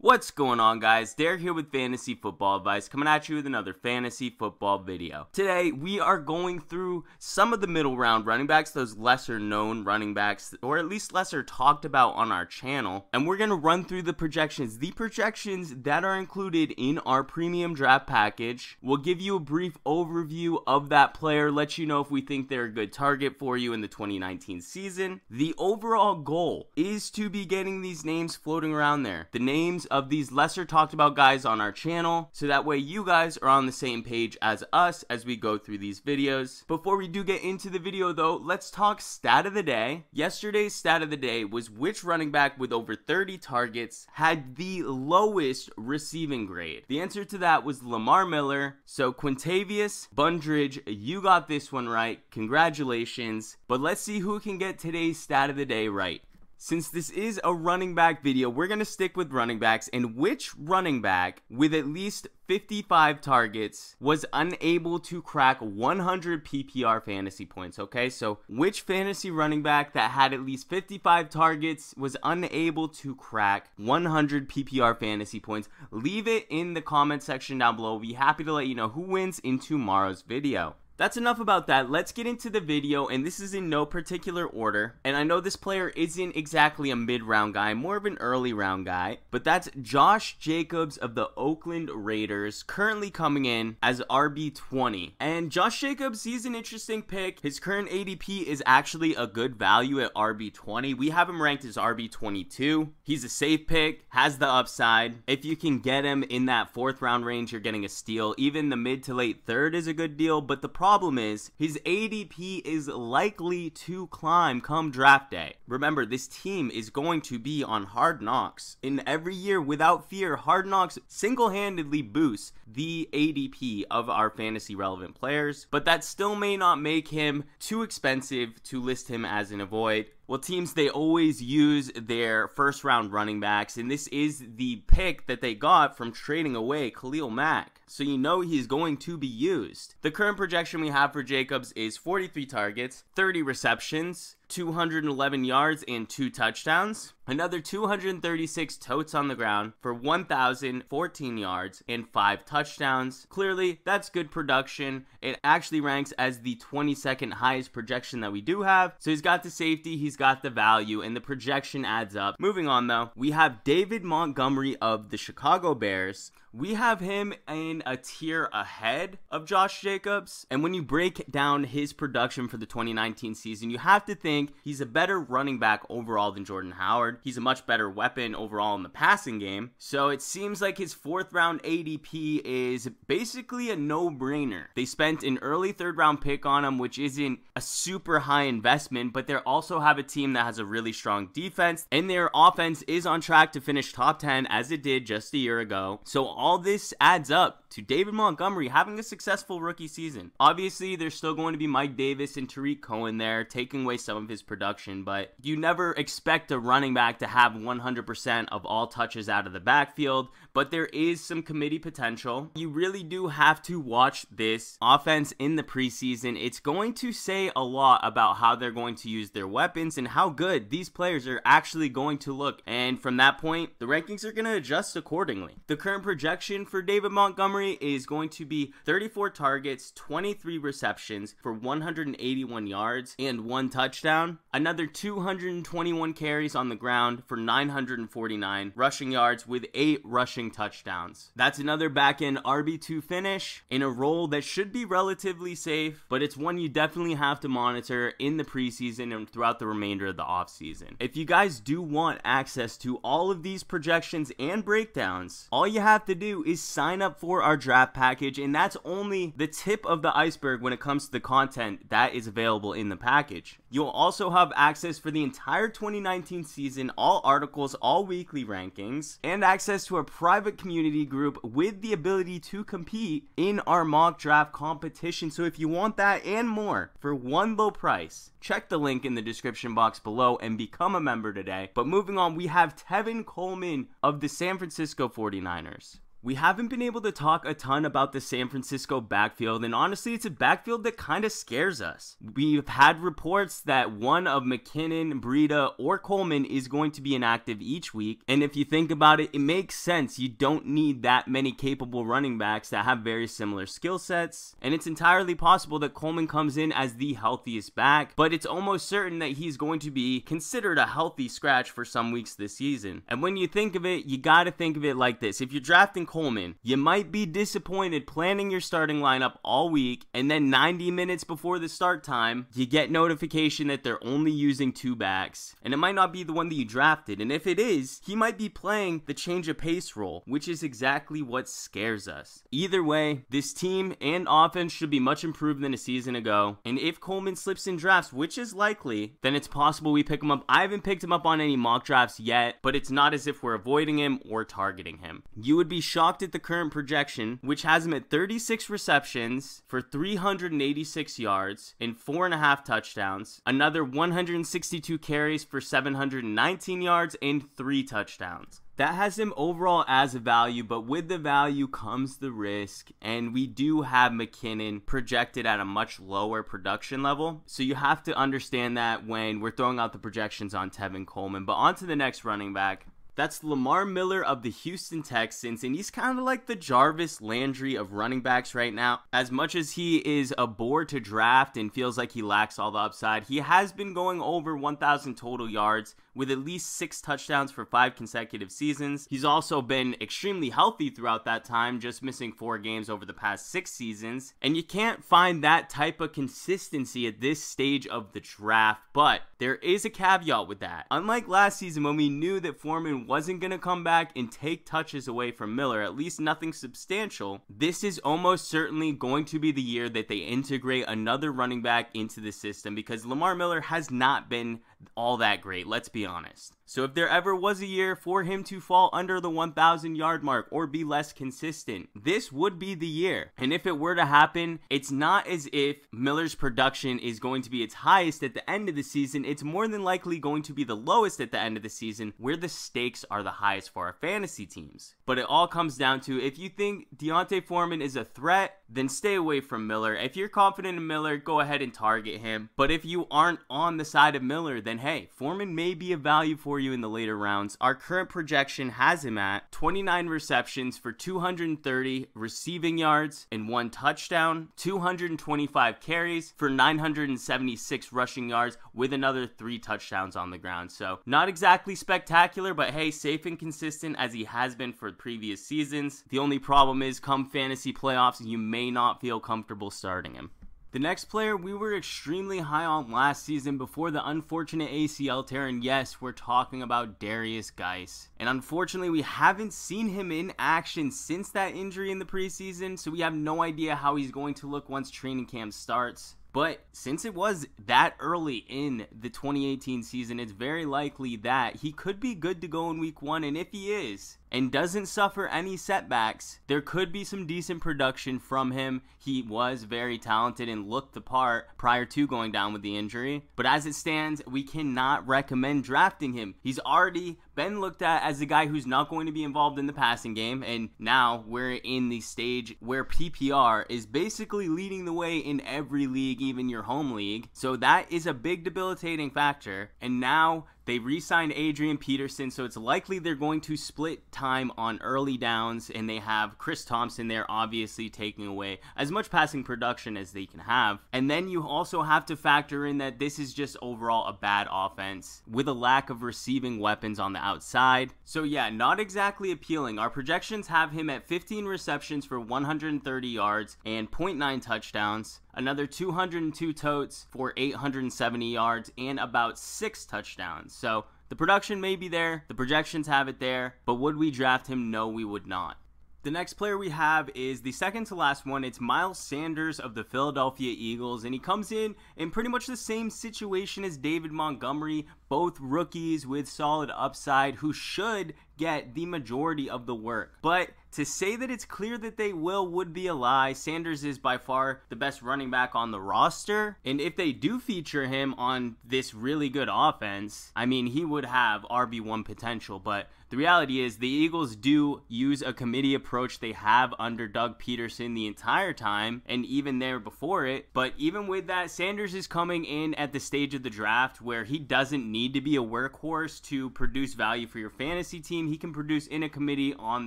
What's going on guys, Derek here with Fantasy Football Advice coming at you with another Fantasy Football video. Today we are going through some of the middle round running backs, those lesser known running backs or at least lesser talked about on our channel and we're going to run through the projections. The projections that are included in our premium draft package will give you a brief overview of that player, let you know if we think they're a good target for you in the 2019 season. The overall goal is to be getting these names floating around there. The names of these lesser talked about guys on our channel so that way you guys are on the same page as us as we go through these videos. Before we do get into the video though, let's talk stat of the day. Yesterday's stat of the day was which running back with over 30 targets had the lowest receiving grade. The answer to that was Lamar Miller. So Quintavious Bundridge, you got this one right. Congratulations. But let's see who can get today's stat of the day right. Since this is a running back video, we're going to stick with running backs and which running back with at least 55 targets was unable to crack 100 PPR fantasy points, okay? So, which fantasy running back that had at least 55 targets was unable to crack 100 PPR fantasy points? Leave it in the comment section down below. We'll be happy to let you know who wins in tomorrow's video. That's enough about that. Let's get into the video, and this is in no particular order. And I know this player isn't exactly a mid-round guy, more of an early round guy, but that's Josh Jacobs of the Oakland Raiders, currently coming in as RB20. And Josh Jacobs, he's an interesting pick. His current ADP is actually a good value at RB20. We have him ranked as RB22. He's a safe pick, has the upside. If you can get him in that fourth round range, you're getting a steal. Even the mid to late third is a good deal, but the problem problem is, his ADP is likely to climb come draft day. Remember, this team is going to be on hard knocks. In every year, without fear, hard knocks single handedly boosts the ADP of our fantasy relevant players, but that still may not make him too expensive to list him as an avoid. Well, teams, they always use their first round running backs, and this is the pick that they got from trading away Khalil Mack so you know he's going to be used. The current projection we have for Jacobs is 43 targets, 30 receptions, 211 yards, and two touchdowns another 236 totes on the ground for 1,014 yards and five touchdowns. Clearly, that's good production. It actually ranks as the 22nd highest projection that we do have. So he's got the safety, he's got the value, and the projection adds up. Moving on though, we have David Montgomery of the Chicago Bears. We have him in a tier ahead of Josh Jacobs. And when you break down his production for the 2019 season, you have to think he's a better running back overall than Jordan Howard. He's a much better weapon overall in the passing game. So it seems like his fourth round ADP is basically a no brainer. They spent an early third round pick on him, which isn't a super high investment, but they also have a team that has a really strong defense, and their offense is on track to finish top 10 as it did just a year ago. So all this adds up to David Montgomery having a successful rookie season. Obviously, there's still going to be Mike Davis and Tariq Cohen there, taking away some of his production, but you never expect a running back to have 100% of all touches out of the backfield, but there is some committee potential. You really do have to watch this offense in the preseason. It's going to say a lot about how they're going to use their weapons and how good these players are actually going to look. And from that point, the rankings are going to adjust accordingly. The current projection for David Montgomery is going to be 34 targets, 23 receptions for 181 yards and one touchdown, another 221 carries on the ground ground for 949 rushing yards with eight rushing touchdowns. That's another back end RB2 finish in a role that should be relatively safe, but it's one you definitely have to monitor in the preseason and throughout the remainder of the offseason. If you guys do want access to all of these projections and breakdowns, all you have to do is sign up for our draft package, and that's only the tip of the iceberg when it comes to the content that is available in the package. You'll also have access for the entire 2019 season in all articles, all weekly rankings, and access to a private community group with the ability to compete in our mock draft competition. So if you want that and more for one low price, check the link in the description box below and become a member today. But moving on, we have Tevin Coleman of the San Francisco 49ers. We haven't been able to talk a ton about the San Francisco backfield, and honestly, it's a backfield that kind of scares us. We've had reports that one of McKinnon, Breida, or Coleman is going to be inactive each week, and if you think about it, it makes sense. You don't need that many capable running backs that have very similar skill sets, and it's entirely possible that Coleman comes in as the healthiest back, but it's almost certain that he's going to be considered a healthy scratch for some weeks this season. And when you think of it, you gotta think of it like this. If you're drafting Coleman, Coleman. You might be disappointed planning your starting lineup all week, and then 90 minutes before the start time, you get notification that they're only using two backs, and it might not be the one that you drafted. And if it is, he might be playing the change of pace role, which is exactly what scares us. Either way, this team and offense should be much improved than a season ago. And if Coleman slips in drafts, which is likely, then it's possible we pick him up. I haven't picked him up on any mock drafts yet, but it's not as if we're avoiding him or targeting him. You would be shocked shocked at the current projection, which has him at 36 receptions for 386 yards and four and a half touchdowns, another 162 carries for 719 yards and three touchdowns. That has him overall as a value, but with the value comes the risk. And we do have McKinnon projected at a much lower production level. So you have to understand that when we're throwing out the projections on Tevin Coleman. But on to the next running back. That's Lamar Miller of the Houston Texans, and he's kind of like the Jarvis Landry of running backs right now. As much as he is a bore to draft and feels like he lacks all the upside, he has been going over 1,000 total yards with at least six touchdowns for five consecutive seasons. He's also been extremely healthy throughout that time, just missing four games over the past six seasons. And you can't find that type of consistency at this stage of the draft, but there is a caveat with that. Unlike last season when we knew that Foreman wasn't going to come back and take touches away from Miller, at least nothing substantial, this is almost certainly going to be the year that they integrate another running back into the system because Lamar Miller has not been all that great, let's be honest. So if there ever was a year for him to fall under the 1,000 yard mark or be less consistent, this would be the year. And if it were to happen, it's not as if Miller's production is going to be its highest at the end of the season. It's more than likely going to be the lowest at the end of the season where the stakes weeks are the highest for our fantasy teams. But it all comes down to if you think Deontay Foreman is a threat, then stay away from Miller. If you're confident in Miller, go ahead and target him. But if you aren't on the side of Miller, then hey, Foreman may be a value for you in the later rounds. Our current projection has him at 29 receptions for 230 receiving yards and one touchdown, 225 carries for 976 rushing yards with another three touchdowns on the ground. So, not exactly spectacular, but hey, safe and consistent as he has been for previous seasons. The only problem is come fantasy playoffs, you may may not feel comfortable starting him. The next player we were extremely high on last season before the unfortunate ACL tear, and yes, we're talking about Darius Geis. And unfortunately, we haven't seen him in action since that injury in the preseason, so we have no idea how he's going to look once training camp starts. But since it was that early in the 2018 season, it's very likely that he could be good to go in week one. And if he is, and doesn't suffer any setbacks, there could be some decent production from him. He was very talented and looked the part prior to going down with the injury. But as it stands, we cannot recommend drafting him. He's already been looked at as the guy who's not going to be involved in the passing game. And now we're in the stage where PPR is basically leading the way in every league, even your home league. So that is a big debilitating factor. And now they re signed Adrian Peterson, so it's likely they're going to split time on early downs, and they have Chris Thompson there, obviously taking away as much passing production as they can have. And then you also have to factor in that this is just overall a bad offense with a lack of receiving weapons on the outside. So, yeah, not exactly appealing. Our projections have him at 15 receptions for 130 yards and 0.9 touchdowns another 202 totes for 870 yards and about six touchdowns. So the production may be there, the projections have it there, but would we draft him? No, we would not. The next player we have is the second to last one. It's Miles Sanders of the Philadelphia Eagles, and he comes in in pretty much the same situation as David Montgomery, both rookies with solid upside who should get the majority of the work. But to say that it's clear that they will would be a lie. Sanders is by far the best running back on the roster. And if they do feature him on this really good offense, I mean, he would have RB1 potential. But the reality is, the Eagles do use a committee approach. They have under Doug Peterson the entire time and even there before it. But even with that, Sanders is coming in at the stage of the draft where he doesn't need to be a workhorse to produce value for your fantasy team he can produce in a committee on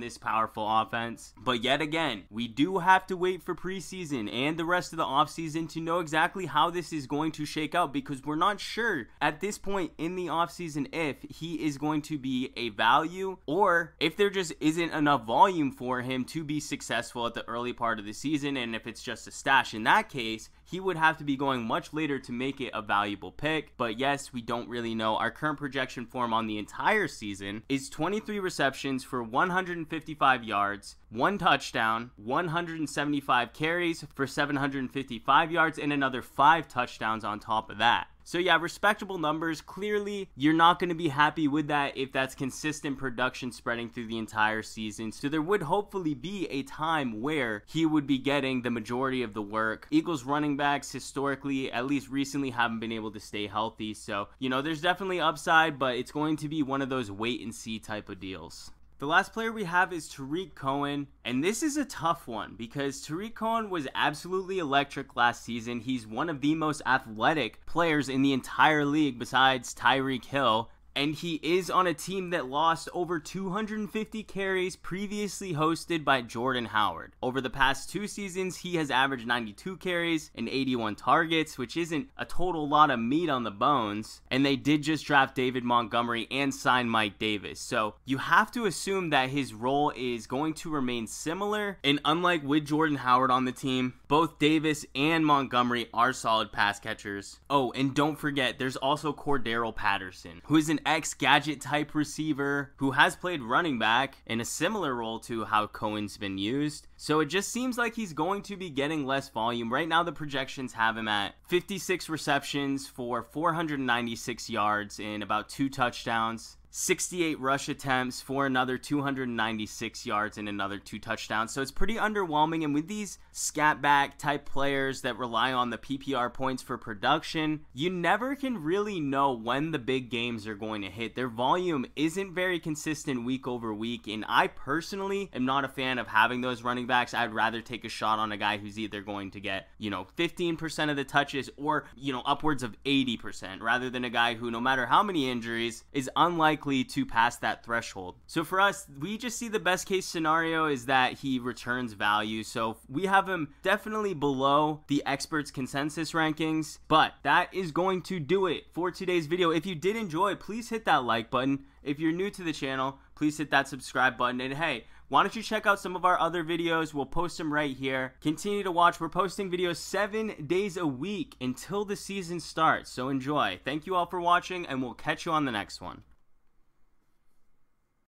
this powerful offense. But yet again, we do have to wait for preseason and the rest of the offseason to know exactly how this is going to shake out because we're not sure at this point in the offseason if he is going to be a value or if there just isn't enough volume for him to be successful at the early part of the season and if it's just a stash. In that case, he would have to be going much later to make it a valuable pick. But yes, we don't really know. Our current projection form on the entire season is 23 receptions for 155 yards one touchdown, 175 carries for 755 yards, and another five touchdowns on top of that. So, yeah, respectable numbers. Clearly, you're not going to be happy with that if that's consistent production spreading through the entire season. So, there would hopefully be a time where he would be getting the majority of the work. Eagles running backs, historically, at least recently, haven't been able to stay healthy. So, you know, there's definitely upside, but it's going to be one of those wait and see type of deals. The last player we have is Tariq Cohen, and this is a tough one because Tariq Cohen was absolutely electric last season. He's one of the most athletic players in the entire league besides Tyreek Hill and he is on a team that lost over 250 carries previously hosted by Jordan Howard. Over the past two seasons, he has averaged 92 carries and 81 targets, which isn't a total lot of meat on the bones. And they did just draft David Montgomery and sign Mike Davis. So you have to assume that his role is going to remain similar. And unlike with Jordan Howard on the team, both Davis and Montgomery are solid pass catchers. Oh, and don't forget, there's also Cordero Patterson, who is an ex gadget type receiver who has played running back in a similar role to how Cohen's been used. So it just seems like he's going to be getting less volume. Right now, the projections have him at 56 receptions for 496 yards and about two touchdowns. 68 rush attempts for another 296 yards and another two touchdowns. So it's pretty underwhelming. And with these scat back type players that rely on the PPR points for production, you never can really know when the big games are going to hit. Their volume isn't very consistent week over week. And I personally am not a fan of having those running backs. I'd rather take a shot on a guy who's either going to get, you know, 15% of the touches or, you know, upwards of 80%, rather than a guy who, no matter how many injuries, is unlikely quickly to pass that threshold. So for us, we just see the best case scenario is that he returns value. So we have him definitely below the experts consensus rankings, but that is going to do it for today's video. If you did enjoy, please hit that like button. If you're new to the channel, please hit that subscribe button. And hey, why don't you check out some of our other videos? We'll post them right here. Continue to watch. We're posting videos seven days a week until the season starts. So enjoy. Thank you all for watching, and we'll catch you on the next one.